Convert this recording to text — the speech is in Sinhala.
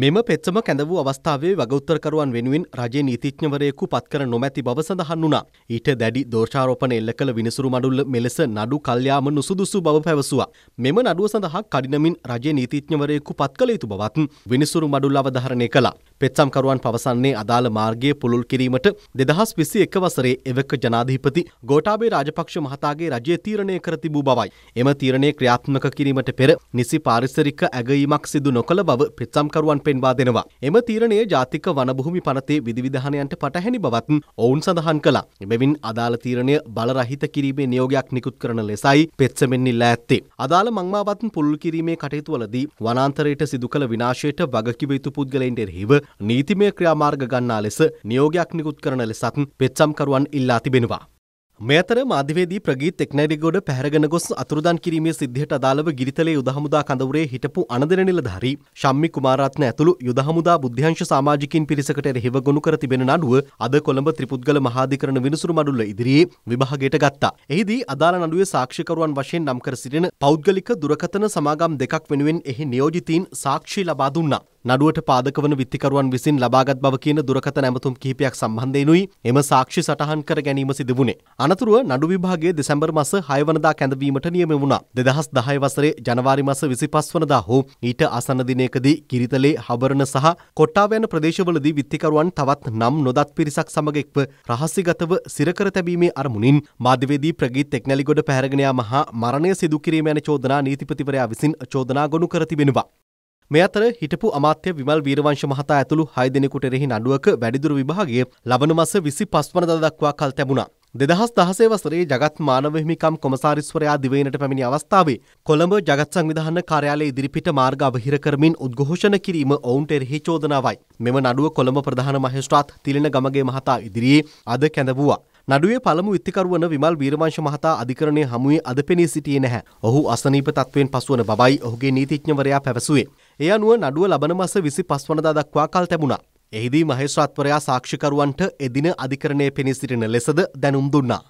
මෙම පෙත්සම කැඳවූ අවස්ථාවේ වගඋත්තරකරුවන් වෙනුවෙන් රජයේ නීතිඥවරයෙකු පත්කර නොමැති බව සඳහන් වුණා. ඊට දැඩි දෝෂාරෝපණ එල්ල කළ විනිසුරු මඩුල්ල මෙලෙස නඩු කල්යාම නුසුදුසු බව පැවසුවා. මෙම නඩුව සඳහා කඩිනමින් රජයේ නීතිඥවරයෙකු පත් කළ යුතු බවත් විනිසුරු මඩුල්ල අවධාරණය කළා. පෙත්සම්කරුවන් පවසන්නේ අදාළ මාර්ගය පුළුල් කිරීමට 2021 වසරේ එවක ජනාධිපති ගෝඨාභය රාජපක්ෂ මහතාගේ රජය තීරණය කර තිබූ බවයි. එම තීරණය ක්‍රියාත්මක කිරීමට පෙර නිසි පාරිසරික ඇගයීමක් සිදු නොකළ බව පෙත්සම්කරුවන් තීරණාවන් පෙන්වා දෙනවා. එම තීරණය ජාතික වනභූමි පනතේ විධවිධානයන්ට පටහැනි බවත් ඔවුන් සඳහන් කළා. එබැවින් අදාළ තීරණය බලරහිත කිරීමේ නියෝගයක් නිකුත් කරන ලෙසයි පෙත්සමෙන් ඉල්ලා ඇත්තේ. අදාළ මංමාවත් පුරුල් කිරීමේ කටයුතුවලදී වනාන්තරයට සිදු කළ විනාශයට වගකිව යුතු පුද්ගලයින්ට එරෙහිව නීතිමය ක්‍රියාමාර්ග ගන්නා ලෙස නියෝගයක් නිකුත් කරන ලෙසත් පෙත්සම්කරුවන් ඉල්ලා තිබෙනවා. මෙතර මාධ්‍යවේදී ප්‍රගීත් එක්නැරිගොඩ පැහැරගෙන ගොස් අතුරුදන් කිරීමේ සිද්ධියට අදාළව ගිරිතලේ යුදහමුදා කඳවුරේ හිටපු අනදර නිලධාරි ශම්මි කුමාරරත්න ඇතුළු යුදහමුදා බුද්ධ්‍යංශ සමාජිකින් පිරිසකට එරෙහිව ගොනු කර තිබෙන නඩුව අද කොළඹ ත්‍රිපුද්ගල මහාධිකරණ විනිසුරු මඩුල්ල ඉදිරියේ විභාගයට ගත්තා. එහිදී අදාළ නඩුවේ සාක්ෂිකරුවන් වශයෙන් නම් කර සිටින පෞද්ගලික දුරකථන සමාගම් දෙකක් වෙනුවෙන් එහි නියෝජිතීන් සාක්ෂි ලබා දුන්නා. නඩුවට පාදක වන විත්තිකරුවන් විසින් ලබාගත් බව කියන දුරකථන ඇමතුම් කිහිපයක් සම්බන්ධයෙනුයි එම සාක්ෂි සටහන් කර ගැනීම සිදු වුණේ. අනතුරුව නඩු විභාගයේ දෙසැම්බර් මස 6 වනදා කැඳවීමට නියම වුණා. 2010 වසරේ ජනවාරි මස 25 වනදා හෝ ඊට ආසන්න දිනයකදී කිරිතලේ හබරණ සහ කොට්ටාව යන ප්‍රදේශවලදී විත්තිකරුවන් තවත් නම් නොදත් පිරිසක් සමග එක්ව රහසිගතව සිරකර තැබීමේ අරමුණින් මාධ්‍යවේදී ප්‍රගීත් එක්නැලිගොඩ පැහැරගෙන යාම හා මරණය සිදු කිරීම යන චෝදනා නීතිපතිවරයා විසින් චෝදනා ගොනු කර තිබෙනවා. මේ අතර හිටපු අමාත්‍ය විමල් වීරවංශ මහතා ඇතුළු 6 දිනෙකට එරෙහි නඩුවක වැඩිදුර විභාගය ලබන මාස 25 වනදා දක්වා කල් තැබුණා. දෙදහස් දහසේ වසරේ ජගත් මානව හිමිකම් කොමසාරිස්වරයා දිවයිනට පැමිණි අවස්ථාවේ කොළඹ ජගත් සංවිධාන කාර්යාලය ඉදිරිපිට මාර්ග අවහිර කරමින් උද්ඝෝෂණ කිරීම ඔවුන්ට එරෙහි චෝදනාවයි. මෙම නඩුව කොළඹ ප්‍රධාන මහේස්ත්‍රාත් තිලින ගමගේ මහතා ඉදිරියේ අද කැඳවුවා. නඩුවේ පළමු විත්තිකරුවන විමල් වීරවංශ මහතා අධිකරණය හමුවේ අද පෙනී සිටියේ නැහැ. ඔහු අසනීප තත්වයෙන් පසුවන බවයි ඔහුගේ නීතිඥවරයා පැවසුවේ. ඒ අනුව නඩුව ලබන මස 25 වනදා දක්වා කල් තැබුණා. එහිදී මහේස්ත්‍රාත්වරයා සාක්ෂිකරුවන්ට එදින අධිකරණය පෙනී සිටින ලෙසද දැනුම් දුන්නා.